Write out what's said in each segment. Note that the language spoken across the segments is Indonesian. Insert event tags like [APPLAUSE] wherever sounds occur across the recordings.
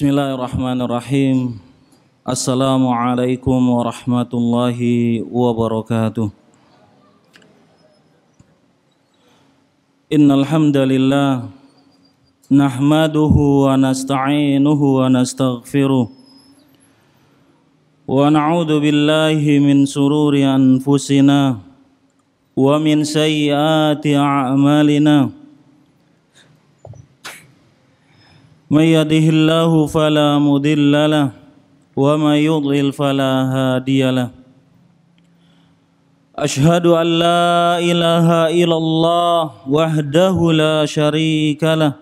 Bismillahirrahmanirrahim. Assalamualaikum warahmatullahi wabarakatuh. Innal hamdalillah nahmaduhu wa nasta'inuhu wa nastaghfiruh. Wa na'udzu billahi min sururi anfusina wa min sayyiati a'malina. من يده الله فلا مضل له ومن يضلل فلا هادي له أشهد أن لا إله إلا الله وحده لا شريك له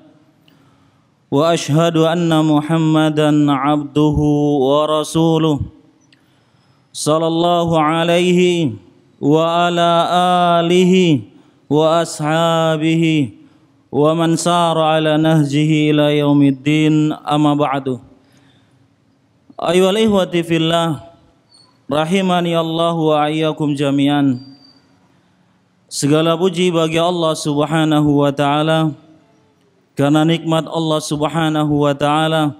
وأشهد أن محمدا عبده ورسوله صلى الله عليه وعلى آله وأصحابه ومن سار على نهجه إلى يوم الدين أما بعد أيها الإخوة في الله rahimani Allah wa ayyakum Segala puji bagi Allah Subhanahu wa taala karena nikmat Allah Subhanahu wa taala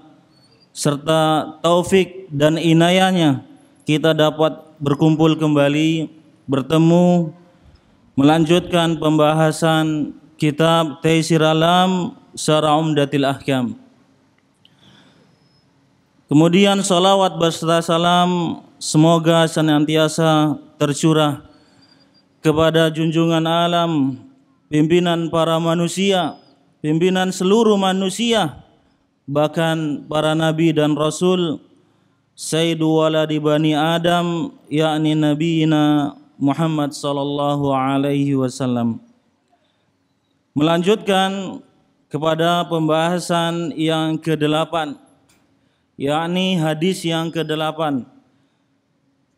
serta taufik dan inayahnya kita dapat berkumpul kembali bertemu melanjutkan pembahasan kitab Taisir Alam Syarah Umdatil Ahkam. Kemudian salawat berserta salam semoga senantiasa tercurah kepada junjungan alam, pimpinan para manusia, pimpinan seluruh manusia, bahkan para nabi dan rasul, Sayyidu waladi bani Adam, yakni Nabiina Muhammad sallallahu alaihi wasallam. Melanjutkan kepada pembahasan yang ke-8 yakni hadis yang ke-8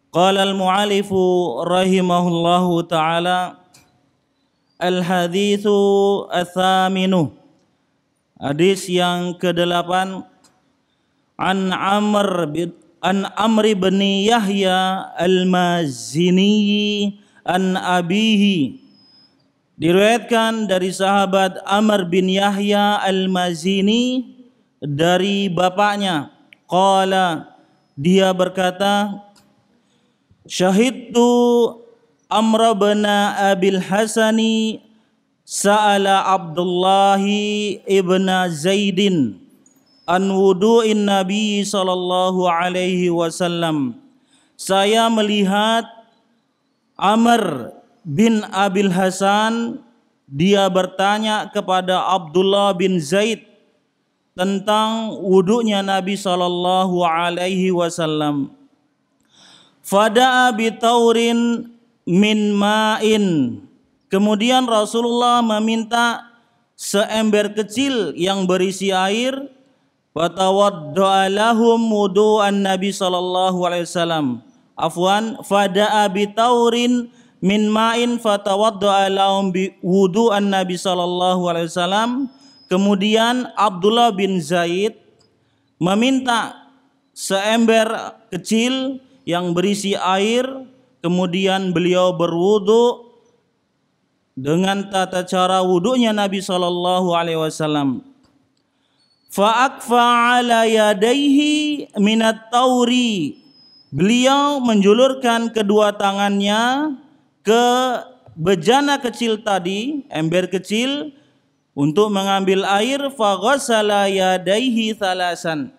Qala al-mu'alifu rahimahullahu taala al-hadithu athaminu Hadis yang ke-8 An Amr bin An Amr bin Yahya al-Mazini an abihi Diriwayatkan dari sahabat Amr bin Yahya Al-Mazini dari bapaknya qala dia berkata Syahidtu Amr bin Abil Hasani sa'ala Abdullah ibn Zaidin an wudu'in Nabi sallallahu alaihi wasallam saya melihat Amr bin Abil Hasan dia bertanya kepada Abdullah bin Zaid tentang wudhunya Nabi Shallallahu Alaihi Wasallam. Fada'a taurin min ma'in. Kemudian Rasulullah meminta seember kecil yang berisi air. Fatawadda'a lahum wudu'an Nabi Shallallahu Alaihi Wasallam. Afwan, fada'a taurin min ma'in fatawadda'a laum bi wudu'an Nabi saw. Kemudian Abdullah bin Zaid meminta seember kecil yang berisi air, kemudian beliau berwudu dengan tata cara wudunya Nabi sallallahu alaihi wasallam. Fa'akfa ala yadaihi minat tauri. Beliau menjulurkan kedua tangannya ke bejana kecil tadi, ember kecil untuk mengambil air faghasala yadaihi thalasan.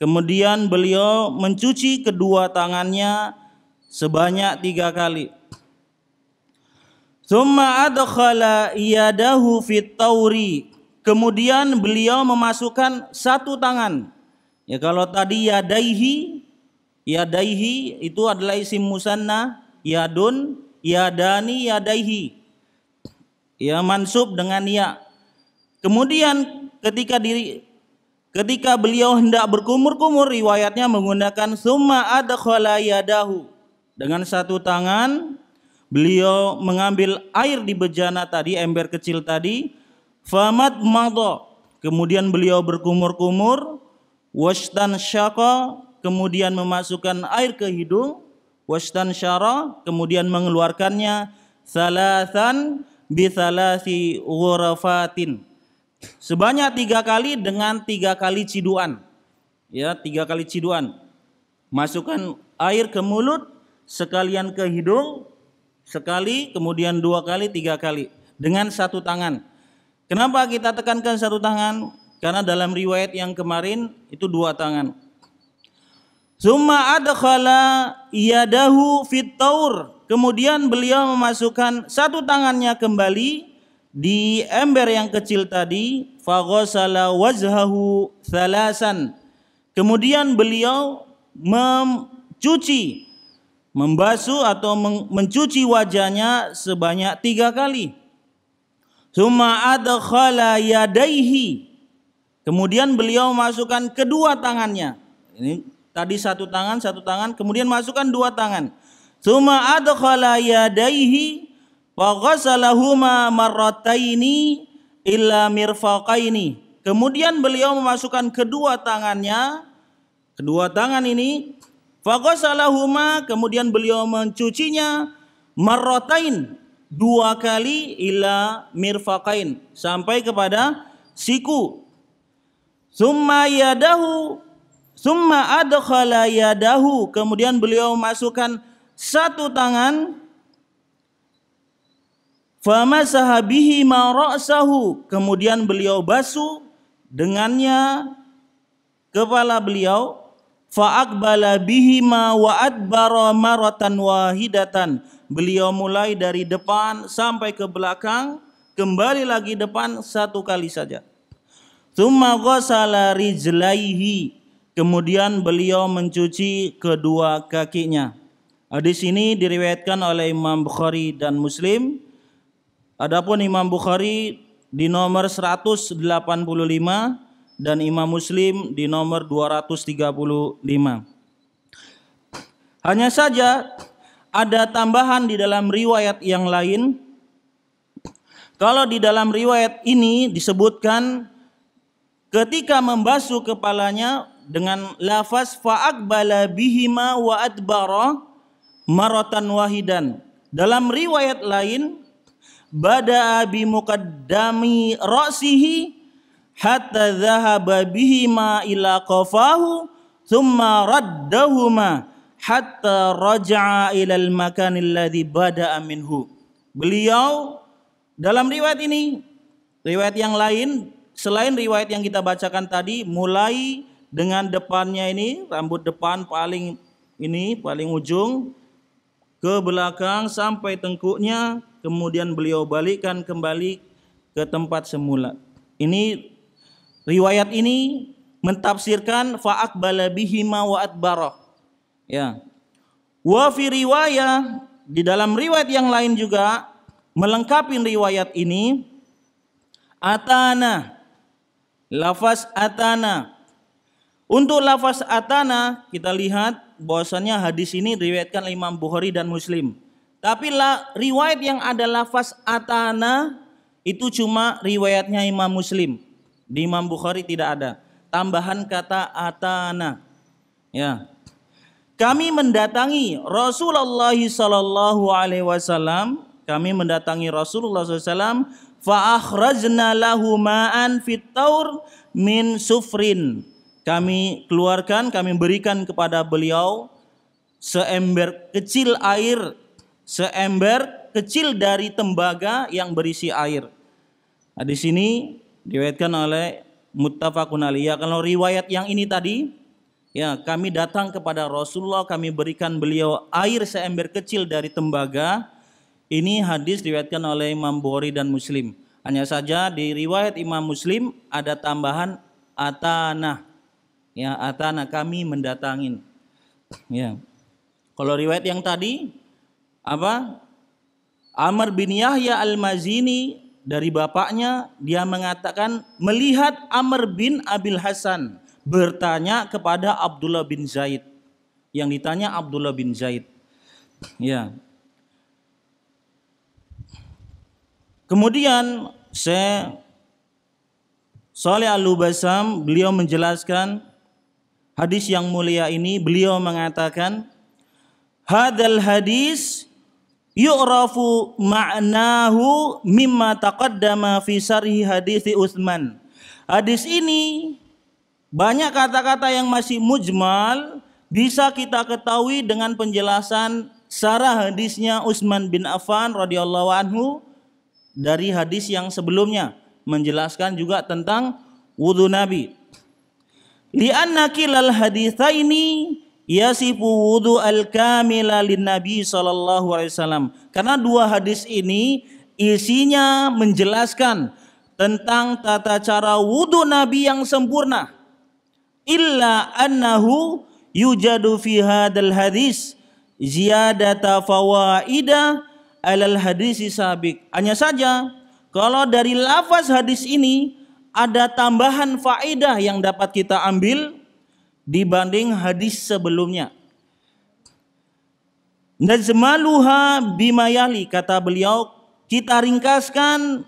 Kemudian beliau mencuci kedua tangannya sebanyak tiga kali. Thumma adkhala yadahu fit tawri. Kemudian beliau memasukkan satu tangan. Ya kalau tadi yadaihi, yadaihi itu adalah isim musanna, yadun yadani yadaihi ya mansub dengan ya kemudian ketika diri ketika beliau hendak berkumur-kumur riwayatnya menggunakan summa adkhala yadahu dengan satu tangan beliau mengambil air di bejana tadi ember kecil tadi famat madha kemudian beliau berkumur-kumur washtan syaqa kemudian memasukkan air ke hidung syara kemudian mengeluarkannya salasan bisalasi ghurafatin sebanyak tiga kali dengan tiga kali ciduan ya tiga kali ciduan masukkan air ke mulut sekalian ke hidung sekali kemudian dua kali tiga kali dengan satu tangan kenapa kita tekankan satu tangan karena dalam riwayat yang kemarin itu dua tangan Summa adkhala yadahu fit taur. Kemudian beliau memasukkan satu tangannya kembali di ember yang kecil tadi. Faghasala wajhahu thalasan. Kemudian beliau mencuci, membasuh atau mencuci wajahnya sebanyak tiga kali. Summa adkhala yadaihi. Kemudian beliau masukkan kedua tangannya. Ini Tadi satu tangan, satu tangan, kemudian masukkan dua tangan. Suma adkhala yadaihi wa ghasalahuma marrataini illa mirfaqaini. Kemudian beliau memasukkan kedua tangannya, kedua tangan ini Fagosalahuma kemudian beliau mencucinya merotain dua kali illa mirfaqain sampai kepada siku. Summa yadahu Summa adkhala yadahu. Kemudian beliau masukkan satu tangan. Famasaha bihi ma ra'sahu. Kemudian beliau basuh dengannya kepala beliau. Fa'akbala bihi ma wa'adbara maratan wahidatan. Beliau mulai dari depan sampai ke belakang. Kembali lagi depan satu kali saja. Thumma ghasala rijlaihi Kemudian beliau mencuci kedua kakinya. Di sini diriwayatkan oleh Imam Bukhari dan Muslim. Adapun Imam Bukhari di nomor 185 dan Imam Muslim di nomor 235. Hanya saja ada tambahan di dalam riwayat yang lain. Kalau di dalam riwayat ini disebutkan ketika membasuh kepalanya dengan lafaz fa'akbala bihima wa adbara maratan wahidan. Dalam riwayat lain bada'a bi muqaddami ra'sihi hatta dhahaba bihima ila qafahu thumma raddahuma hatta raja'a ila al-makan alladhi bada'a minhu. Beliau dalam riwayat ini, riwayat yang lain selain riwayat yang kita bacakan tadi mulai dengan depannya ini, rambut depan paling ini paling ujung ke belakang sampai tengkuknya, kemudian beliau balikkan kembali ke tempat semula. Ini riwayat ini mentafsirkan faak balabihima wa atbarah. Ya. Wa riwayat di dalam riwayat yang lain juga melengkapi riwayat ini atana lafaz atana untuk lafaz atana kita lihat bahwasanya hadis ini diriwayatkan oleh Imam Bukhari dan Muslim. Tapi la, riwayat yang ada lafaz atana itu cuma riwayatnya Imam Muslim. Di Imam Bukhari tidak ada. Tambahan kata atana. Ya. Kami mendatangi Rasulullah sallallahu alaihi wasallam, kami mendatangi Rasulullah SAW fa akhrajna lahu ma'an fit taur min sufrin kami keluarkan, kami berikan kepada beliau seember kecil air, seember kecil dari tembaga yang berisi air. Nah, di sini diriwayatkan oleh muttafaqun aliyah. Kalau riwayat yang ini tadi, ya kami datang kepada Rasulullah, kami berikan beliau air seember kecil dari tembaga. Ini hadis diriwayatkan oleh Imam Bukhari dan Muslim. Hanya saja di riwayat Imam Muslim ada tambahan atanah Ya, atana kami mendatangin. Ya. Kalau riwayat yang tadi apa? Amr bin Yahya Al-Mazini dari bapaknya dia mengatakan melihat Amr bin Abil Hasan bertanya kepada Abdullah bin Zaid. Yang ditanya Abdullah bin Zaid. Ya. Kemudian saya Saleh Al-Lubasam beliau menjelaskan hadis yang mulia ini beliau mengatakan hadal hadis yu'rafu ma'nahu mimma taqaddama fi syarhi hadis Utsman. Hadis ini banyak kata-kata yang masih mujmal bisa kita ketahui dengan penjelasan sarah hadisnya Utsman bin Affan radhiyallahu anhu dari hadis yang sebelumnya menjelaskan juga tentang wudhu Nabi. Lianna kilal hadithaini yasifu wudu al kamila lin Nabi sallallahu alaihi wasallam. Karena dua hadis ini isinya menjelaskan tentang tata cara wudu Nabi yang sempurna. Illa annahu yujadu fi hadal hadis ziyadata fawaida alal hadisi sabik. Hanya saja kalau dari lafaz hadis ini ada tambahan faedah yang dapat kita ambil dibanding hadis sebelumnya. Dan Najmaluha bimayali kata beliau kita ringkaskan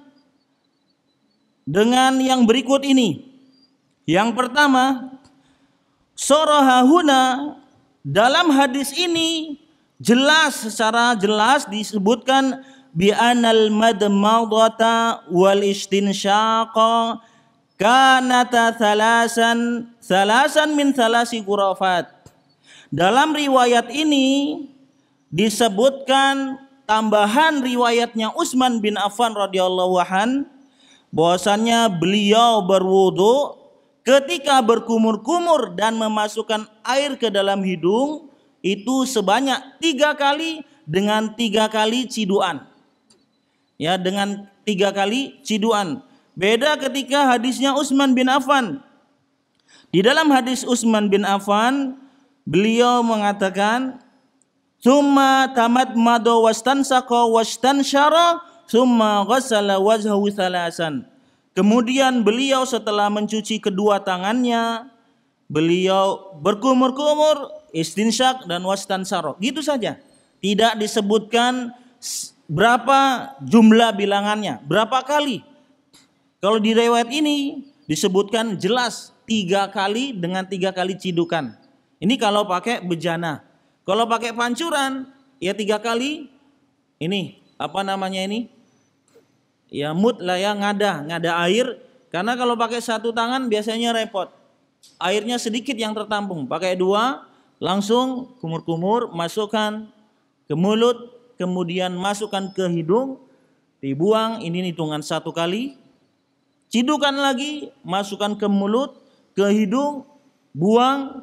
dengan yang berikut ini. Yang pertama, sorohahuna dalam hadis ini jelas secara jelas disebutkan bi anal madmadata wal istinsyaqa kanata salasan salasan min salasi gurafat. Dalam riwayat ini disebutkan tambahan riwayatnya Utsman bin Affan radhiyallahu an Bahwasanya beliau berwudu ketika berkumur-kumur dan memasukkan air ke dalam hidung itu sebanyak tiga kali dengan tiga kali ciduan ya dengan tiga kali ciduan Beda ketika hadisnya Utsman bin Affan. Di dalam hadis Utsman bin Affan, beliau mengatakan, "Tsumma tamat mado wastansaka wastansyara, tsumma ghassala wajhahu thalasan." Kemudian beliau setelah mencuci kedua tangannya, beliau berkumur-kumur, istinsyak dan wastansaro. Gitu saja. Tidak disebutkan berapa jumlah bilangannya, berapa kali. Kalau di riwayat ini disebutkan jelas tiga kali dengan tiga kali cidukan. Ini kalau pakai bejana. Kalau pakai pancuran ya tiga kali ini apa namanya ini? Ya mut lah ya ngada ngada air karena kalau pakai satu tangan biasanya repot. Airnya sedikit yang tertampung. Pakai dua langsung kumur-kumur masukkan ke mulut kemudian masukkan ke hidung dibuang ini hitungan satu kali Cidukan lagi, masukkan ke mulut, ke hidung, buang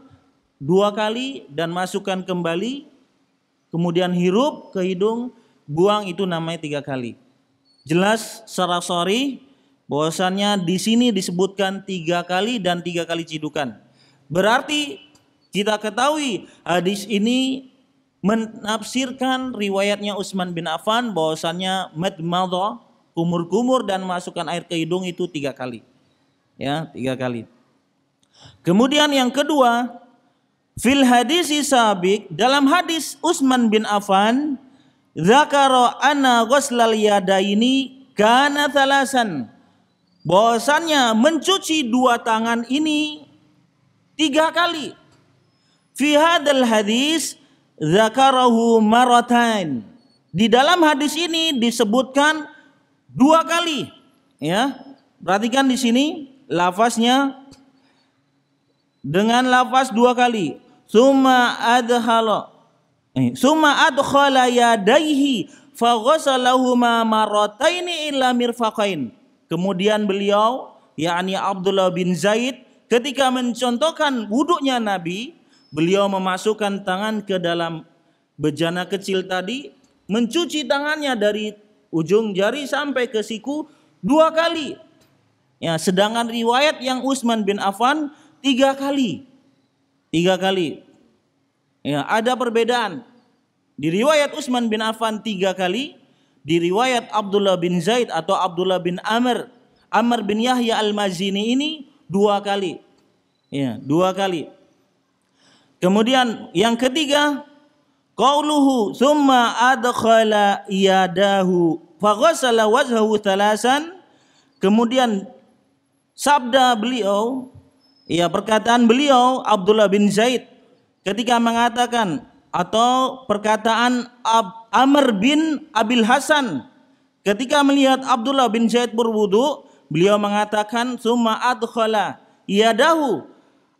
dua kali dan masukkan kembali. Kemudian hirup ke hidung, buang itu namanya tiga kali. Jelas secara sorry bahwasannya di sini disebutkan tiga kali dan tiga kali cidukan. Berarti kita ketahui hadis ini menafsirkan riwayatnya Utsman bin Affan bahwasannya madmadha kumur-kumur dan masukkan air ke hidung itu tiga kali. Ya, tiga kali. Kemudian yang kedua, fil hadis sabik dalam hadis Utsman bin Affan zakara anna ghuslal yadaini kana thalasan. Bahwasannya mencuci dua tangan ini tiga kali. Fi hadal hadis zakarahu maratain. Di dalam hadis ini disebutkan dua kali ya perhatikan di sini lafaznya dengan lafaz dua kali summa adhala eh, summa adkhala yadaihi faghasalahuma marrataini illa mirfaqain kemudian beliau yakni Abdullah bin Zaid ketika mencontohkan wuduknya Nabi beliau memasukkan tangan ke dalam bejana kecil tadi mencuci tangannya dari ujung jari sampai ke siku dua kali. Ya, sedangkan riwayat yang Utsman bin Affan tiga kali. Tiga kali. Ya, ada perbedaan. Di riwayat Utsman bin Affan tiga kali, di riwayat Abdullah bin Zaid atau Abdullah bin Amr, Amr bin Yahya al-Mazini ini dua kali. Ya, dua kali. Kemudian yang ketiga Qauluhu summa adkhala yadahu faghasala wajhahu thalasan kemudian sabda beliau ya perkataan beliau Abdullah bin Zaid ketika mengatakan atau perkataan Ab Amr bin Abil Hasan ketika melihat Abdullah bin Zaid berwudu beliau mengatakan summa adkhala yadahu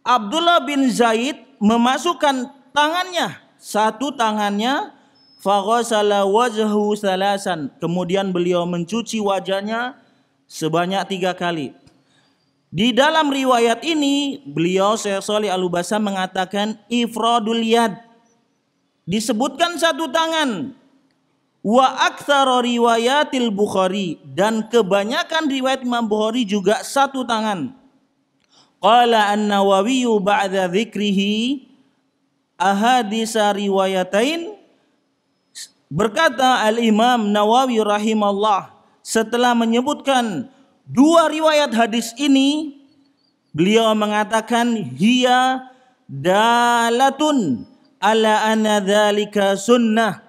Abdullah bin Zaid memasukkan tangannya satu tangannya faghasala wajhu salasan. Kemudian beliau mencuci wajahnya sebanyak tiga kali. Di dalam riwayat ini beliau Syekh Salih al mengatakan ifradul yad. Disebutkan satu tangan. Wa aktsara riwayatil Bukhari dan kebanyakan riwayat Imam Bukhari juga satu tangan. Qala An-Nawawi ba'da dzikrihi ahadisa riwayatain berkata al-Imam Nawawi rahimallah setelah menyebutkan dua riwayat hadis ini beliau mengatakan hiya dalatun ala anna dzalika sunnah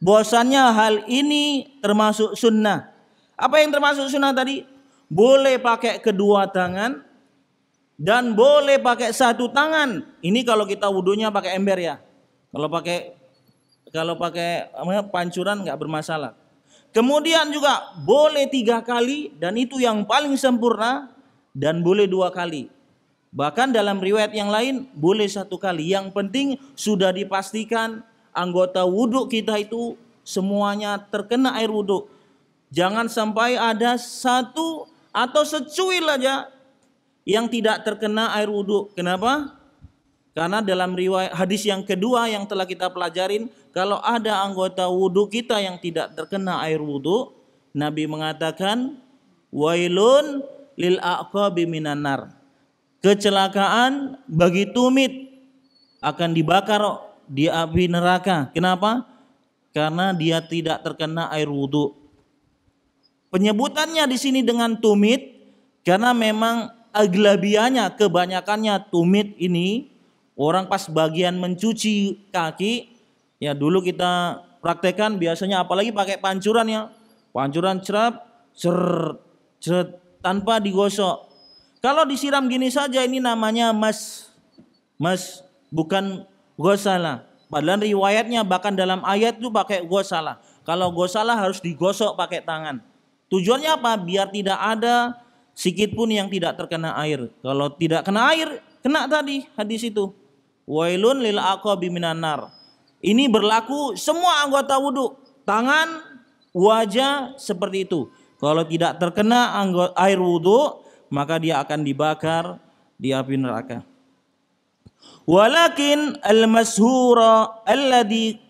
bahwasannya hal ini termasuk sunnah apa yang termasuk sunnah tadi boleh pakai kedua tangan dan boleh pakai satu tangan. Ini kalau kita wudhunya pakai ember ya. Kalau pakai kalau pakai pancuran nggak bermasalah. Kemudian juga boleh tiga kali dan itu yang paling sempurna dan boleh dua kali. Bahkan dalam riwayat yang lain boleh satu kali. Yang penting sudah dipastikan anggota wudhu kita itu semuanya terkena air wudhu. Jangan sampai ada satu atau secuil aja yang tidak terkena air wudhu. Kenapa? Karena dalam riwayat hadis yang kedua yang telah kita pelajarin, kalau ada anggota wudhu kita yang tidak terkena air wudhu, Nabi mengatakan, Wailun lil aqabi biminanar, Kecelakaan bagi tumit akan dibakar di api neraka. Kenapa? Karena dia tidak terkena air wudhu. Penyebutannya di sini dengan tumit karena memang aglabianya kebanyakannya tumit ini orang pas bagian mencuci kaki ya dulu kita praktekkan biasanya apalagi pakai pancuran ya pancuran cerap cer cer tanpa digosok kalau disiram gini saja ini namanya mas mas bukan gosalah padahal riwayatnya bahkan dalam ayat itu pakai gosalah kalau gosalah harus digosok pakai tangan tujuannya apa biar tidak ada Sikit pun yang tidak terkena air. Kalau tidak kena air, kena tadi hadis itu. Wailun lil aqabi minanar. Ini berlaku semua anggota wudhu. Tangan, wajah seperti itu. Kalau tidak terkena air wudhu, maka dia akan dibakar di api neraka. Walakin al-mashura alladhi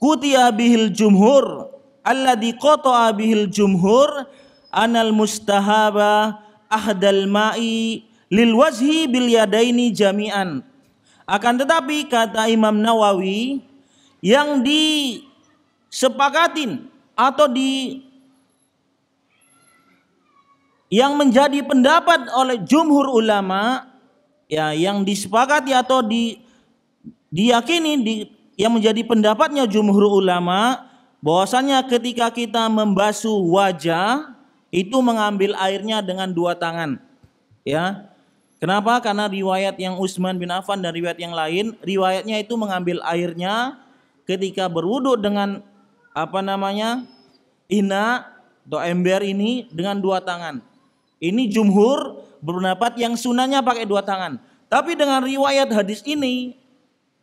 kutiya bihil jumhur alladhi qata'a bihil jumhur anal mustahaba ahdal ma'i lil wajhi bil yadaini jami'an. Akan tetapi kata Imam Nawawi yang disepakatin atau di yang menjadi pendapat oleh jumhur ulama ya yang disepakati atau di diyakini di, yang menjadi pendapatnya jumhur ulama bahwasanya ketika kita membasuh wajah itu mengambil airnya dengan dua tangan. Ya. Kenapa? Karena riwayat yang Utsman bin Affan dan riwayat yang lain, riwayatnya itu mengambil airnya ketika berwudhu dengan apa namanya? ina atau ember ini dengan dua tangan. Ini jumhur berpendapat yang sunnahnya pakai dua tangan. Tapi dengan riwayat hadis ini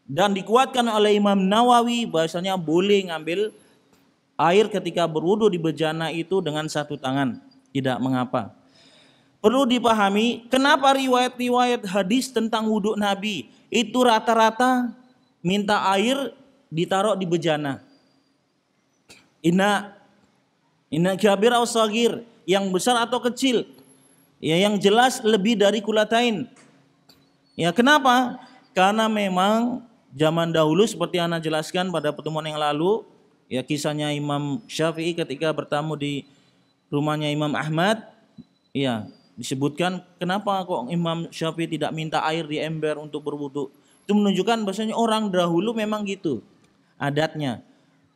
dan dikuatkan oleh Imam Nawawi bahasanya boleh ngambil air ketika berwudu di bejana itu dengan satu tangan. Tidak mengapa. Perlu dipahami kenapa riwayat-riwayat hadis tentang wudhu Nabi itu rata-rata minta air ditaruh di bejana. Inna inna kabir atau sagir yang besar atau kecil. Ya yang jelas lebih dari kulatain. Ya kenapa? Karena memang zaman dahulu seperti ana jelaskan pada pertemuan yang lalu ya kisahnya Imam Syafi'i ketika bertamu di rumahnya Imam Ahmad ya disebutkan kenapa kok Imam Syafi'i tidak minta air di ember untuk berwudu itu menunjukkan bahasanya orang dahulu memang gitu adatnya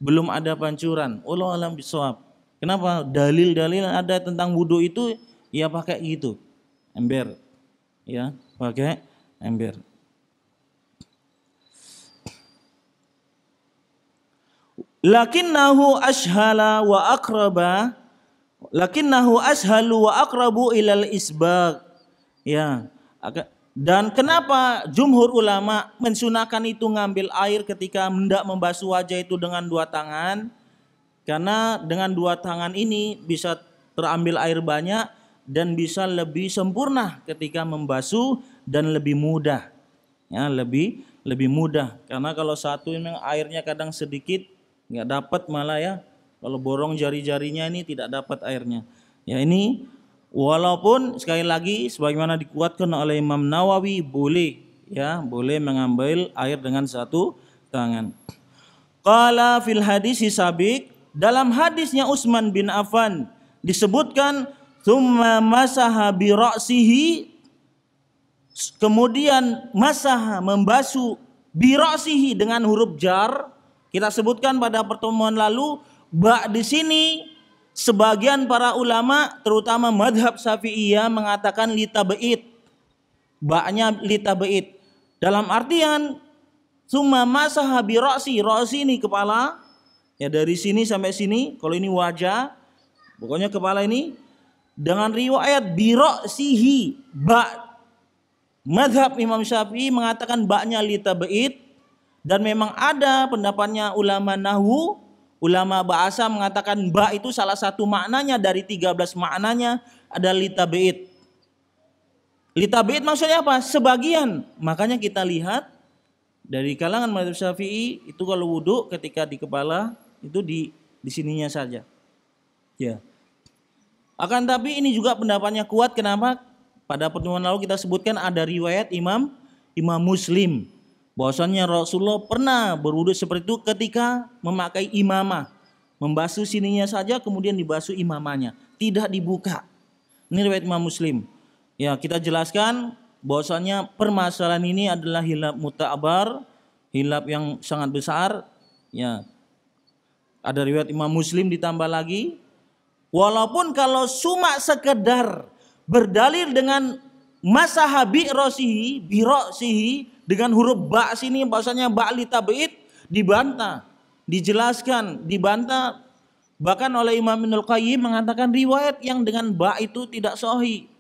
belum ada pancuran Allah alam bisawab kenapa dalil-dalil ada tentang wudu itu ya pakai gitu ember ya pakai ember lakinnahu ashala wa akraba lakinnahu ashalu wa akrabu ilal isbag ya dan kenapa jumhur ulama mensunahkan itu ngambil air ketika mendak membasuh wajah itu dengan dua tangan karena dengan dua tangan ini bisa terambil air banyak dan bisa lebih sempurna ketika membasuh dan lebih mudah ya lebih lebih mudah karena kalau satu memang airnya kadang sedikit nggak dapat malah ya kalau borong jari-jarinya ini tidak dapat airnya ya ini walaupun sekali lagi sebagaimana dikuatkan oleh Imam Nawawi boleh ya boleh mengambil air dengan satu tangan qala fil hadis sabik dalam hadisnya Utsman bin Affan disebutkan thumma masaha bi ra'sihi kemudian masaha membasuh bi ra'sihi dengan huruf jar kita sebutkan pada pertemuan lalu, bak di sini sebagian para ulama terutama madhab syafi'iyah mengatakan lita beit, Baknya lita beit. Dalam artian summa masa habi rosi, rosi ini kepala. Ya dari sini sampai sini, kalau ini wajah, pokoknya kepala ini dengan riwayat birosihi bak madhab Imam Syafi'i mengatakan baknya lita beit dan memang ada pendapatnya ulama nahu ulama bahasa mengatakan ba itu salah satu maknanya dari 13 maknanya ada litabeit litabeit maksudnya apa sebagian makanya kita lihat dari kalangan madhab syafi'i itu kalau wudhu ketika di kepala itu di di sininya saja ya akan tapi ini juga pendapatnya kuat kenapa pada pertemuan lalu kita sebutkan ada riwayat imam imam muslim bahwasannya Rasulullah pernah berwudu seperti itu ketika memakai imamah. Membasuh sininya saja kemudian dibasuh imamahnya, tidak dibuka. Ini riwayat Imam Muslim. Ya, kita jelaskan bahwasanya permasalahan ini adalah hilap muta'abar, hilap yang sangat besar. Ya. Ada riwayat Imam Muslim ditambah lagi. Walaupun kalau cuma sekedar berdalil dengan masa habi rosihi, birosihi, dengan huruf ba sini bahasanya li tab'id dibantah, dijelaskan, dibantah bahkan oleh Imam Ibnul Qayyim mengatakan riwayat yang dengan ba itu tidak sohi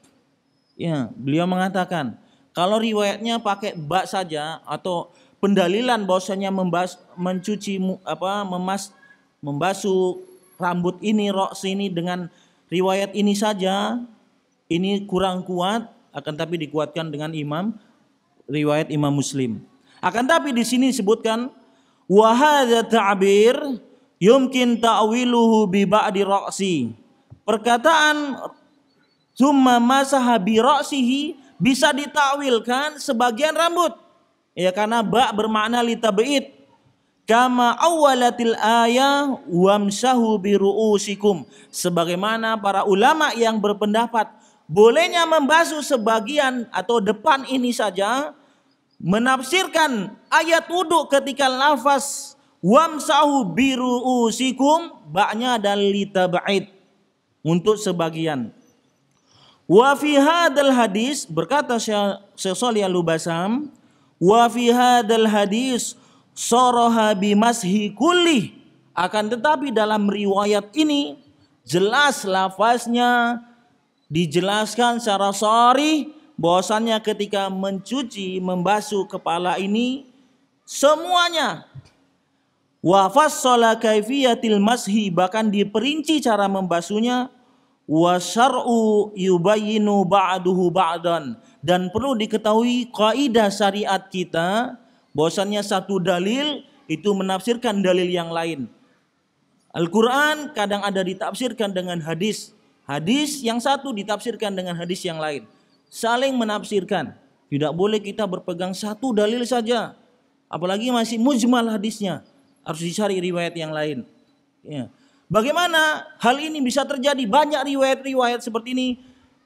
Ya, beliau mengatakan kalau riwayatnya pakai ba saja atau pendalilan bahwasanya membas, mencuci apa memas membasuh rambut ini rok sini dengan riwayat ini saja ini kurang kuat akan tapi dikuatkan dengan Imam riwayat Imam Muslim. Akan tapi di sini disebutkan wahada ta'bir yumkin ta'wiluhu bi ba'di ra'si. Perkataan summa masaha bi ra'sihi bisa ditakwilkan sebagian rambut. Ya karena ba bermakna litab'id kama awalatil ayah wamsahu biruusikum sebagaimana para ulama yang berpendapat bolehnya membasuh sebagian atau depan ini saja menafsirkan ayat wudhu ketika lafaz wamsahu biru usikum baknya dan ba'id untuk sebagian wa fi hadal hadis berkata sesolia lubasam Al-Basam wa fi hadal hadis soroha bimashi kulli akan tetapi dalam riwayat ini jelas lafaznya dijelaskan secara sorry bahwasannya ketika mencuci membasuh kepala ini semuanya wafas fassala kaifiyatil mashi bahkan diperinci cara membasuhnya washaru yubayinu ba'duhu ba'dan dan perlu diketahui kaidah syariat kita bahwasannya satu dalil itu menafsirkan dalil yang lain Al-Quran kadang ada ditafsirkan dengan hadis Hadis yang satu ditafsirkan dengan hadis yang lain. Saling menafsirkan. Tidak boleh kita berpegang satu dalil saja. Apalagi masih mujmal hadisnya. Harus dicari riwayat yang lain. Ya. Bagaimana hal ini bisa terjadi? Banyak riwayat-riwayat seperti ini.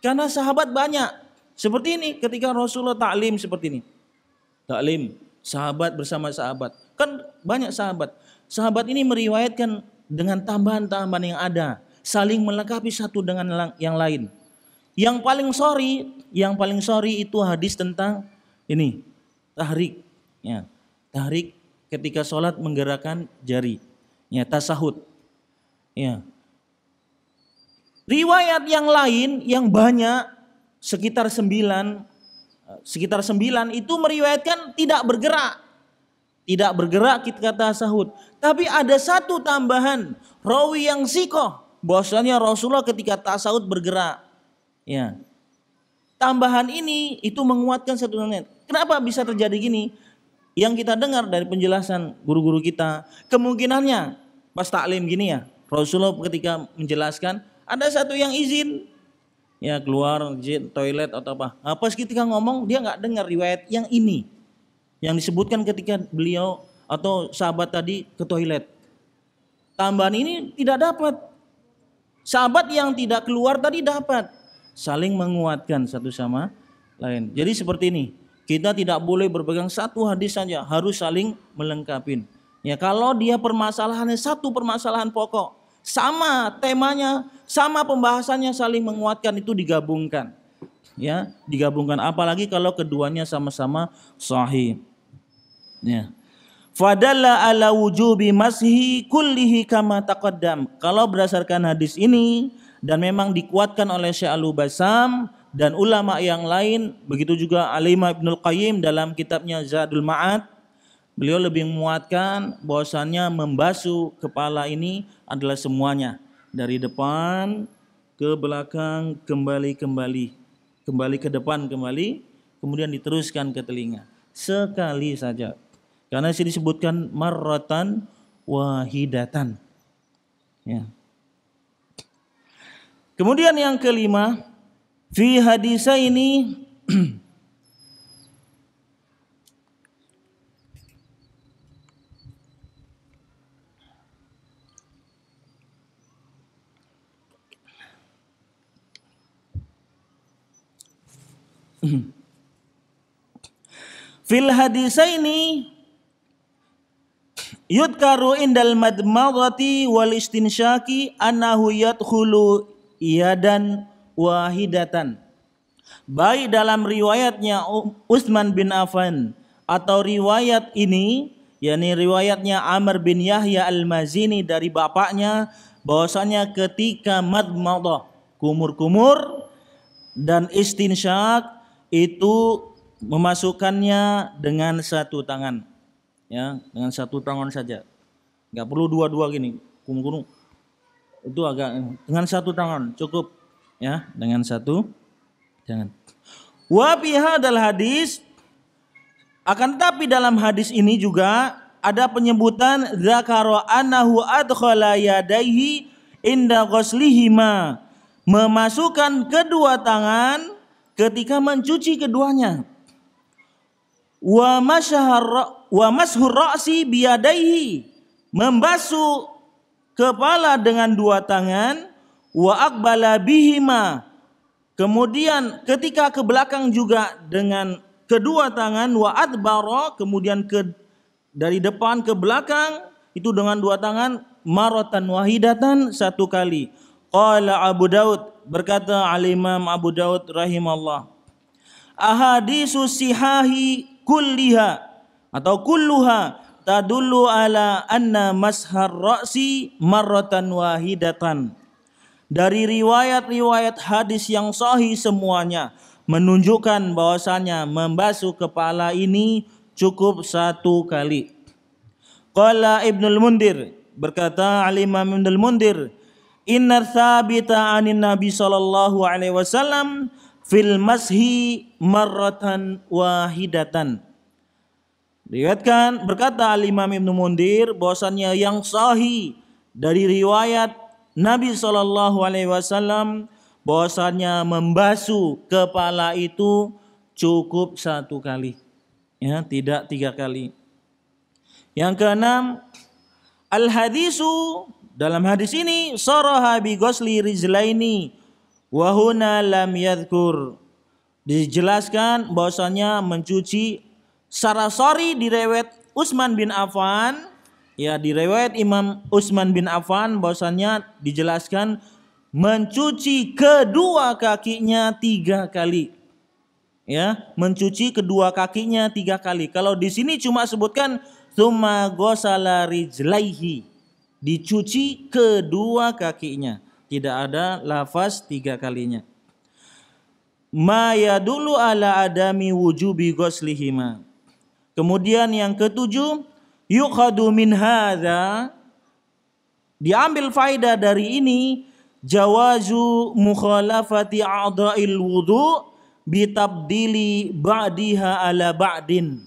Karena sahabat banyak. Seperti ini ketika Rasulullah taklim seperti ini. Taklim sahabat bersama sahabat. Kan banyak sahabat. Sahabat ini meriwayatkan dengan tambahan-tambahan yang ada saling melengkapi satu dengan yang lain. Yang paling sorry, yang paling sorry itu hadis tentang ini tahrik, ya tahrik ketika sholat menggerakkan jari, ya tasahud, ya. Riwayat yang lain yang banyak sekitar sembilan, sekitar sembilan itu meriwayatkan tidak bergerak, tidak bergerak kita kata sahut. Tapi ada satu tambahan rawi yang sikoh bahwasanya Rasulullah ketika tasawuf bergerak ya tambahan ini itu menguatkan satu dengan Kenapa bisa terjadi gini? Yang kita dengar dari penjelasan guru-guru kita, kemungkinannya pas taklim gini ya, Rasulullah ketika menjelaskan ada satu yang izin ya keluar toilet atau apa. Nah, pas ketika ngomong dia nggak dengar riwayat yang ini yang disebutkan ketika beliau atau sahabat tadi ke toilet. Tambahan ini tidak dapat Sahabat yang tidak keluar tadi dapat saling menguatkan satu sama lain. Jadi seperti ini, kita tidak boleh berpegang satu hadis saja, harus saling melengkapi. Ya, kalau dia permasalahannya satu permasalahan pokok, sama temanya, sama pembahasannya saling menguatkan itu digabungkan. Ya, digabungkan apalagi kalau keduanya sama-sama sahih. Ya. Fadalla ala wujubi mashi kullihi kama taqaddam. Kalau berdasarkan hadis ini dan memang dikuatkan oleh Syekh Al-Basam dan ulama yang lain, begitu juga Ibnu Al Qayyim dalam kitabnya Zadul Ma'ad, beliau lebih menguatkan bahwasannya membasuh kepala ini adalah semuanya dari depan ke belakang kembali kembali kembali ke depan kembali kemudian diteruskan ke telinga sekali saja karena sini disebutkan marrotan wahidatan. Ya. Kemudian yang kelima, fi hadisa ini [CLEARS THROAT] Fil hadisa ini Yudkaru indal madmadati wal istinsyaki annahu yadkhulu iyadan wahidatan. Baik dalam riwayatnya Utsman bin Affan atau riwayat ini yakni riwayatnya Amr bin Yahya Al-Mazini dari bapaknya bahwasanya ketika madmadah kumur-kumur dan istinsyak itu memasukkannya dengan satu tangan ya dengan satu tangan saja nggak perlu dua-dua gini kumkunu itu agak dengan satu tangan cukup ya dengan satu jangan wabiha adalah hadis akan tetapi dalam hadis ini juga ada penyebutan zakara anahu adkhala yadaihi inda ghuslihima memasukkan kedua tangan ketika mencuci keduanya wa masyahar wa mashur ra'si biyadaihi membasuh kepala dengan dua tangan wa akbala bihima kemudian ketika ke belakang juga dengan kedua tangan wa adbara kemudian ke dari depan ke belakang itu dengan dua tangan marotan wahidatan satu kali qala Abu Daud berkata al Imam Abu Daud rahimallah ahadisu sihahi kulliha atau kulluha tadullu ala anna mashar ra'si marratan wahidatan. Dari riwayat-riwayat hadis yang sahih semuanya menunjukkan bahwasanya membasuh kepala ini cukup satu kali. Qala Ibnul Mundir berkata al Ibnul Mundir, "Inna thabita anin Nabi sallallahu alaihi wasallam fil mashi marratan wahidatan." Diriwayatkan berkata Al Imam Ibnu Mundir bahwasanya yang sahih dari riwayat Nabi Shallallahu alaihi wasallam membasuh kepala itu cukup satu kali. Ya, tidak tiga kali. Yang keenam, al hadisu dalam hadis ini saraha bi ghusli rijlaini wa huna lam yadhkur. Dijelaskan bahwasanya mencuci Sarasori direwet Utsman bin Affan ya direwet Imam Utsman bin Affan bahwasanya dijelaskan mencuci kedua kakinya tiga kali ya mencuci kedua kakinya tiga kali kalau di sini cuma sebutkan thumma ghusala rijlaihi dicuci kedua kakinya tidak ada lafaz tiga kalinya Maya dulu ala adami wujubi goslihima Kemudian yang ketujuh, yukhadu min hadza diambil faedah dari ini jawazu mukhalafati a'dha'il wudu bitabdili ba'diha ala ba'din.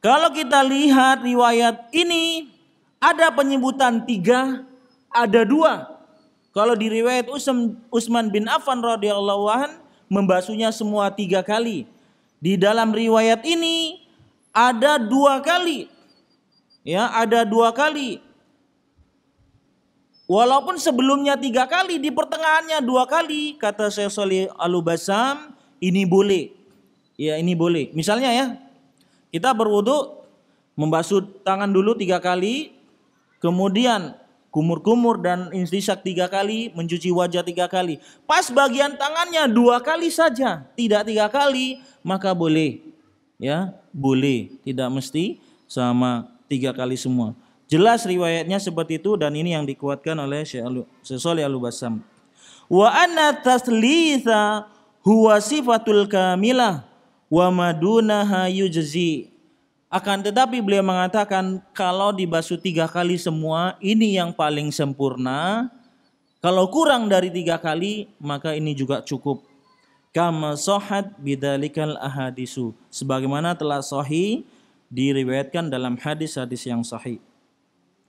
Kalau kita lihat riwayat ini ada penyebutan tiga, ada dua. Kalau di riwayat Utsman bin Affan radhiyallahu an membasuhnya semua tiga kali. Di dalam riwayat ini ada dua kali. Ya, ada dua kali. Walaupun sebelumnya tiga kali, di pertengahannya dua kali, kata Syekh Salih Al-Basam, ini boleh. Ya, ini boleh. Misalnya ya, kita berwudu, membasuh tangan dulu tiga kali, kemudian kumur-kumur dan istisak tiga kali, mencuci wajah tiga kali. Pas bagian tangannya dua kali saja, tidak tiga kali, maka boleh ya boleh tidak mesti sama tiga kali semua jelas riwayatnya seperti itu dan ini yang dikuatkan oleh Syekh Salih Al-Basam wa anna taslitha huwa sifatul kamilah wa madunaha yujzi akan tetapi beliau mengatakan kalau dibasuh tiga kali semua ini yang paling sempurna kalau kurang dari tiga kali maka ini juga cukup kama sohat bidalikal ahadisu sebagaimana telah sahih diriwayatkan dalam hadis-hadis yang sahih.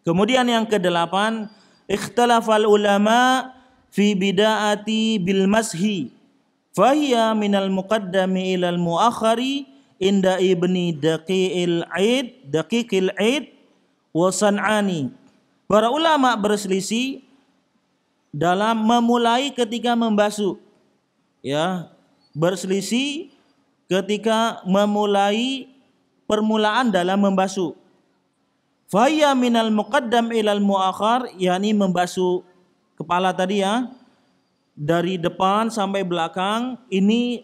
Kemudian yang kedelapan, ikhtilafal ulama fi bida'ati bil mashi fahiya minal muqaddami ilal muakhari inda ibni daqiqil aid daqiqil aid wa san'ani. Para ulama berselisih dalam memulai ketika membasuh ya berselisih ketika memulai permulaan dalam membasuh. Faya minal muqaddam ilal muakhir, yakni membasuh kepala tadi ya dari depan sampai belakang ini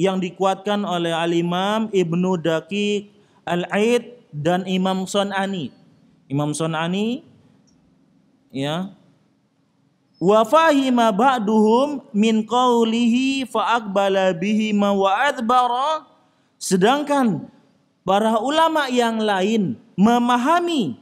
yang dikuatkan oleh al-Imam Ibnu Daki Al-Aid dan Imam Son'ani. Imam Son'ani ya wa fahima ba'duhum min qawlihi fa aqbala bihi wa adbara sedangkan para ulama yang lain memahami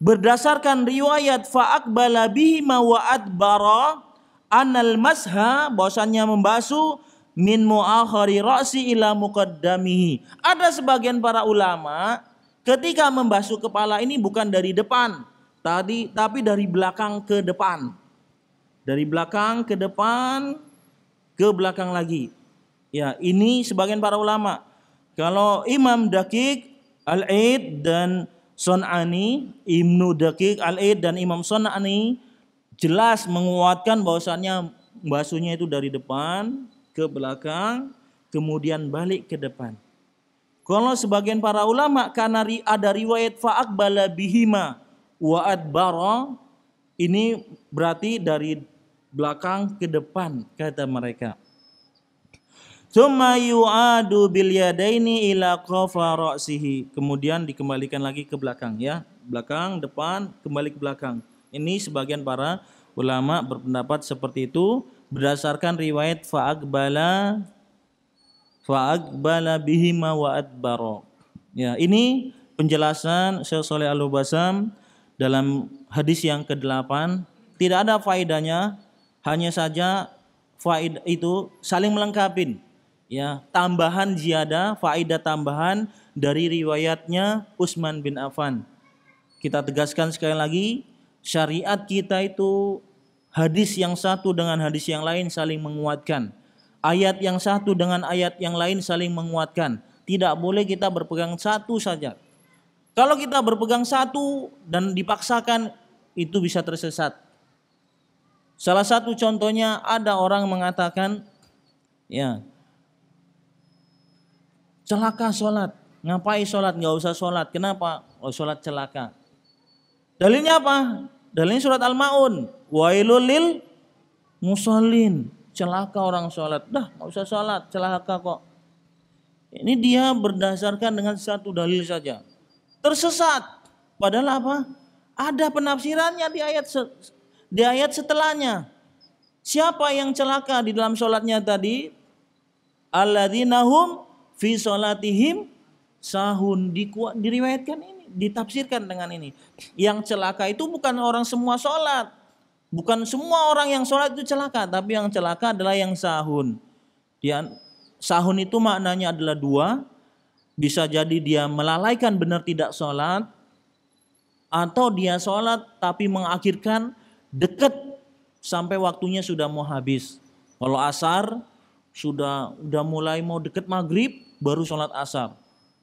berdasarkan riwayat fa aqbala bihi wa adbara anal masha bahwasanya membasuh min muakhari ra'si ila muqaddamihi ada sebagian para ulama ketika membasuh kepala ini bukan dari depan tadi tapi dari belakang ke depan dari belakang ke depan, ke belakang lagi. Ya, ini sebagian para ulama. Kalau Imam Dakik, Al-Aid dan Son'ani, Ibnu Dakik, Al-Aid dan Imam Son'ani jelas menguatkan bahwasannya basuhnya itu dari depan ke belakang, kemudian balik ke depan. Kalau sebagian para ulama karena ada riwayat fa'akbala bihima waad adbara ini berarti dari belakang ke depan kata mereka. Thumma yu'adu bil yadaini ila Kemudian dikembalikan lagi ke belakang ya. Belakang, depan, kembali ke belakang. Ini sebagian para ulama berpendapat seperti itu berdasarkan riwayat faagbala faagbala bihima wa barok. Ya, ini penjelasan Syekh Saleh Al-Basam dalam hadis yang ke-8 tidak ada faedahnya hanya saja faid itu saling melengkapi. Ya, tambahan ziyadah, faida tambahan dari riwayatnya Utsman bin Affan. Kita tegaskan sekali lagi, syariat kita itu hadis yang satu dengan hadis yang lain saling menguatkan. Ayat yang satu dengan ayat yang lain saling menguatkan. Tidak boleh kita berpegang satu saja. Kalau kita berpegang satu dan dipaksakan, itu bisa tersesat. Salah satu contohnya ada orang mengatakan ya celaka sholat. Ngapain sholat? Nggak usah sholat. Kenapa? Oh sholat celaka. Dalilnya apa? Dalilnya surat Al-Ma'un. Wailul lil musallin. Celaka orang sholat. Dah nggak usah sholat. Celaka kok. Ini dia berdasarkan dengan satu dalil saja. Tersesat. Padahal apa? Ada penafsirannya di ayat di ayat setelahnya, siapa yang celaka di dalam sholatnya tadi? Alladzinahum fi sholatihim sahun. Diriwayatkan ini, ditafsirkan dengan ini. Yang celaka itu bukan orang semua sholat. Bukan semua orang yang sholat itu celaka, tapi yang celaka adalah yang sahun. Dia, sahun itu maknanya adalah dua, bisa jadi dia melalaikan benar tidak sholat atau dia sholat tapi mengakhirkan deket sampai waktunya sudah mau habis. Kalau asar sudah udah mulai mau deket maghrib baru sholat asar.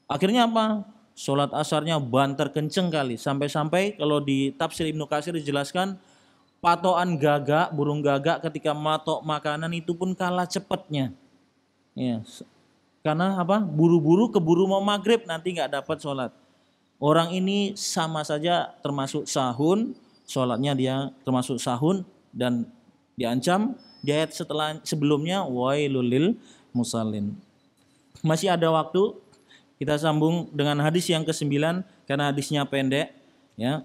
Akhirnya apa? Sholat asarnya banter kenceng kali sampai-sampai kalau di tafsir Ibnu Qasir dijelaskan patoan gagak burung gagak ketika matok makanan itu pun kalah cepatnya. Ya, karena apa? Buru-buru keburu mau maghrib nanti nggak dapat sholat. Orang ini sama saja termasuk sahun, sholatnya dia termasuk sahun dan diancam di ayat setelah sebelumnya Wa'ilulil musallin. Masih ada waktu kita sambung dengan hadis yang ke-9 karena hadisnya pendek ya.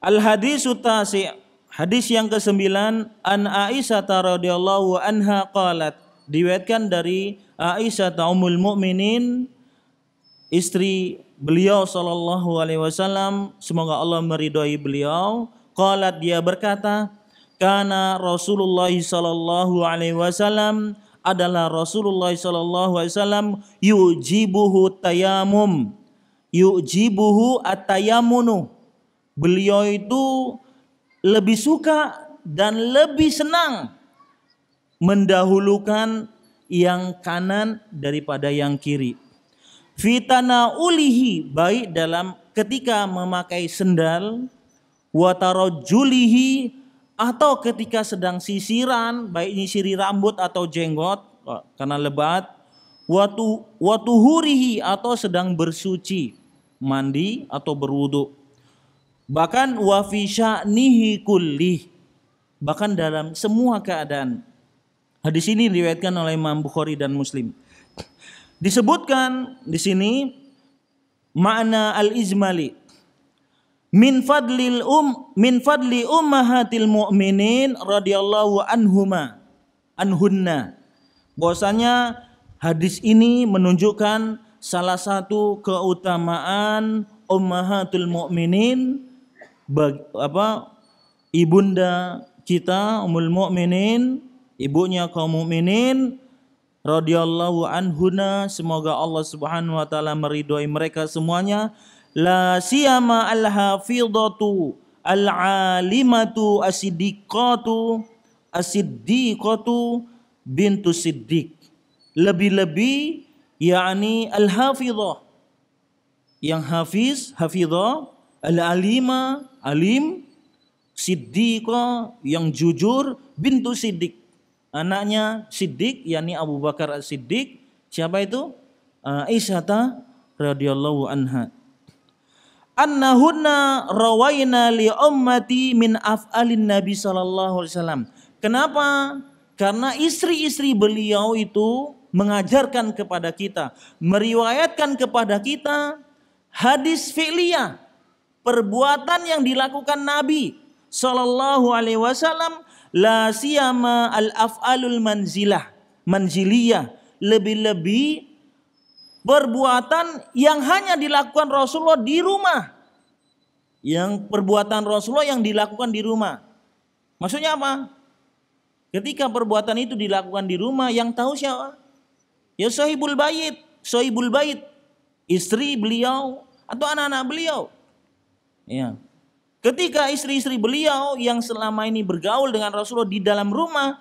Al hadis utasi hadis yang ke-9 an Aisyah radhiyallahu anha qalat diwetkan dari Aisyah ta'umul Muminin istri beliau sallallahu alaihi wasallam semoga Allah meridhoi beliau qalat dia berkata karena Rasulullah sallallahu alaihi wasallam adalah Rasulullah sallallahu alaihi wasallam yujibuhu tayamum yujibuhu atayamunu beliau itu lebih suka dan lebih senang mendahulukan yang kanan daripada yang kiri fitana ulihi baik dalam ketika memakai sendal julihi atau ketika sedang sisiran baik nyisiri rambut atau jenggot oh, karena lebat watu watuhurihi atau sedang bersuci mandi atau berwudu bahkan wafisha nihi kulli bahkan dalam semua keadaan hadis ini diriwayatkan oleh Imam Bukhari dan Muslim Disebutkan di sini makna al-ijmali min fadlil um min fadli ummahatil mu'minin radhiyallahu anhuma anhunna bahwasanya hadis ini menunjukkan salah satu keutamaan ummahatul mu'minin bagi, apa ibunda kita ummul mu'minin ibunya kaum mu'minin radhiyallahu anhuna semoga Allah Subhanahu wa taala meridhoi mereka semuanya la siyama al hafidatu al alimatu asidiqatu asiddiqatu bintu siddiq lebih-lebih yakni al hafidhah yang hafiz hafidhah al alima alim siddiqah yang jujur bintu siddiq anaknya Siddiq yakni Abu Bakar Siddiq siapa itu ah, Aisyah radhiyallahu anha annahunna rawaina li ummati min af'alin nabi sallallahu alaihi wasallam kenapa karena istri-istri beliau itu mengajarkan kepada kita meriwayatkan kepada kita hadis fi'liyah perbuatan yang dilakukan nabi sallallahu alaihi wasallam la siyama al af'alul manzilah manziliyah lebih-lebih perbuatan yang hanya dilakukan Rasulullah di rumah yang perbuatan Rasulullah yang dilakukan di rumah maksudnya apa ketika perbuatan itu dilakukan di rumah yang tahu siapa ya sahibul bait sahibul bait istri beliau atau anak-anak beliau ya Ketika istri-istri beliau yang selama ini bergaul dengan Rasulullah di dalam rumah,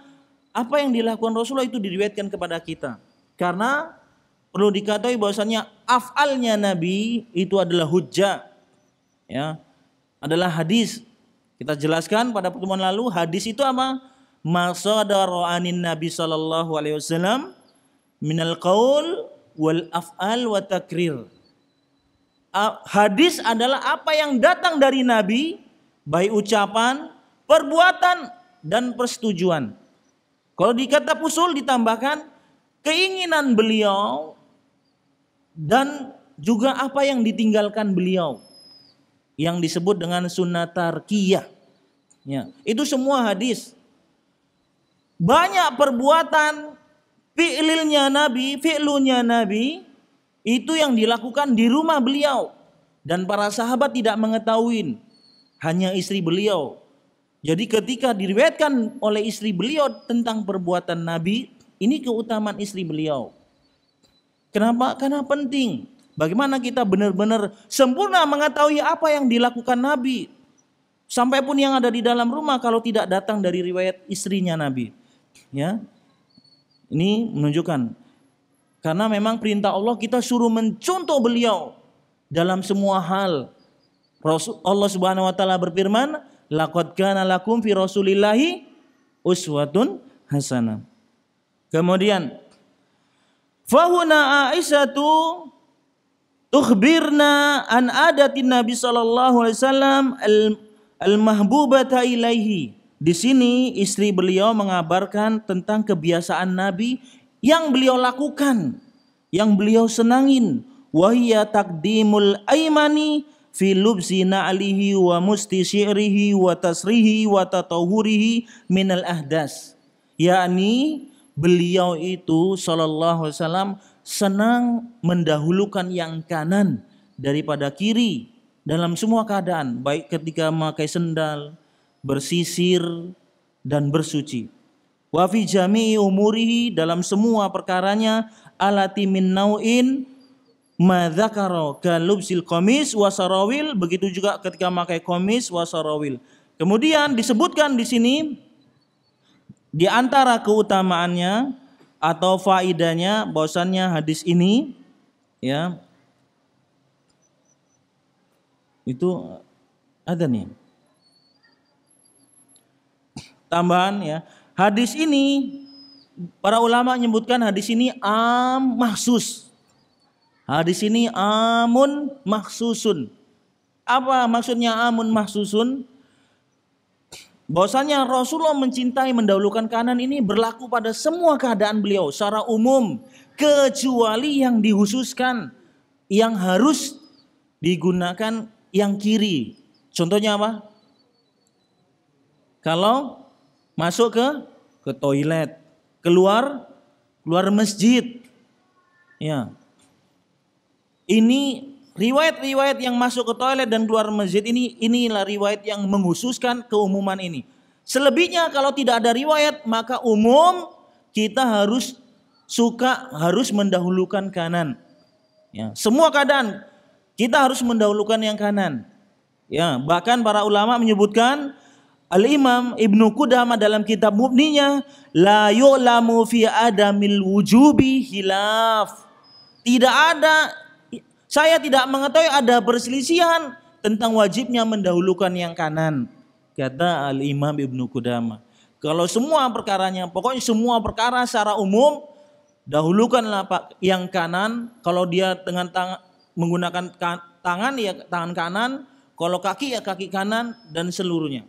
apa yang dilakukan Rasulullah itu diriwayatkan kepada kita. Karena perlu dikatai bahwasanya afalnya Nabi itu adalah hujjah. Ya. Adalah hadis. Kita jelaskan pada pertemuan lalu hadis itu apa? Masadara anin Nabi sallallahu alaihi wasallam minal qaul wal af'al wa takrir hadis adalah apa yang datang dari Nabi, baik ucapan, perbuatan, dan persetujuan. Kalau dikata kata usul ditambahkan keinginan beliau dan juga apa yang ditinggalkan beliau yang disebut dengan sunnah tarkiyah. Ya, itu semua hadis. Banyak perbuatan fi'lilnya Nabi, fi'lunya Nabi itu yang dilakukan di rumah beliau dan para sahabat tidak mengetahui hanya istri beliau. Jadi ketika diriwayatkan oleh istri beliau tentang perbuatan Nabi, ini keutamaan istri beliau. Kenapa? Karena penting. Bagaimana kita benar-benar sempurna mengetahui apa yang dilakukan Nabi. Sampai pun yang ada di dalam rumah kalau tidak datang dari riwayat istrinya Nabi. Ya. Ini menunjukkan karena memang perintah Allah kita suruh mencontoh beliau dalam semua hal. Rasul Allah Subhanahu wa taala berfirman, "Laqad kana lakum fi Rasulillahi uswatun hasanah." Kemudian Fahuna Aisyatu tukhbirna an adatin Nabi sallallahu alaihi wasallam al-mahbubata ilaihi. Di sini istri beliau mengabarkan tentang kebiasaan Nabi yang beliau lakukan, yang beliau senangin, wahia takdimul aimani fi lubsi na'lihi wa musti syi'rihi wa tasrihi wa tatawurihi minal ahdas. Yakni beliau itu sallallahu alaihi wasallam senang mendahulukan yang kanan daripada kiri dalam semua keadaan baik ketika memakai sendal, bersisir dan bersuci wa fi jami'i umurihi dalam semua perkaranya alati min nau'in ma dzakara kalubsil komis wasarawil begitu juga ketika memakai komis wasarawil kemudian disebutkan di sini di antara keutamaannya atau faidahnya bahwasannya hadis ini ya itu ada nih tambahan ya Hadis ini para ulama menyebutkan hadis ini am mahsus. Hadis ini amun mahsusun. Apa maksudnya amun mahsusun? Bahwasanya Rasulullah mencintai mendahulukan kanan ini berlaku pada semua keadaan beliau secara umum kecuali yang dihususkan yang harus digunakan yang kiri. Contohnya apa? Kalau masuk ke ke toilet, keluar keluar masjid. Ya. Ini riwayat-riwayat yang masuk ke toilet dan keluar masjid ini inilah riwayat yang menghususkan keumuman ini. Selebihnya kalau tidak ada riwayat maka umum kita harus suka harus mendahulukan kanan. Ya, semua keadaan kita harus mendahulukan yang kanan. Ya, bahkan para ulama menyebutkan Al-Imam Ibnu Qudamah dalam kitab Mubninya la yu'lamu fi adamil wujubi hilaf. Tidak ada saya tidak mengetahui ada perselisihan tentang wajibnya mendahulukan yang kanan. Kata Al-Imam Ibnu Qudamah. Kalau semua perkaranya, pokoknya semua perkara secara umum dahulukanlah Pak yang kanan. Kalau dia dengan tang menggunakan tangan ya tangan kanan, kalau kaki ya kaki kanan dan seluruhnya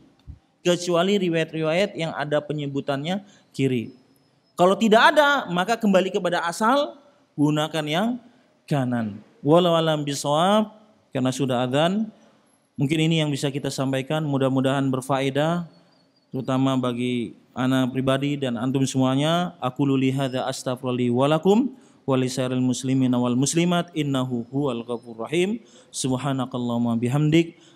kecuali riwayat-riwayat yang ada penyebutannya kiri. Kalau tidak ada, maka kembali kepada asal, gunakan yang kanan. Walau alam bisawab, karena sudah adzan, mungkin ini yang bisa kita sampaikan, mudah-mudahan berfaedah, terutama bagi anak pribadi dan antum semuanya. Aku luli hadha astaghfirulli walakum walisairil muslimin awal muslimat innahu huwal ghafur rahim. Subhanakallahumma bihamdik.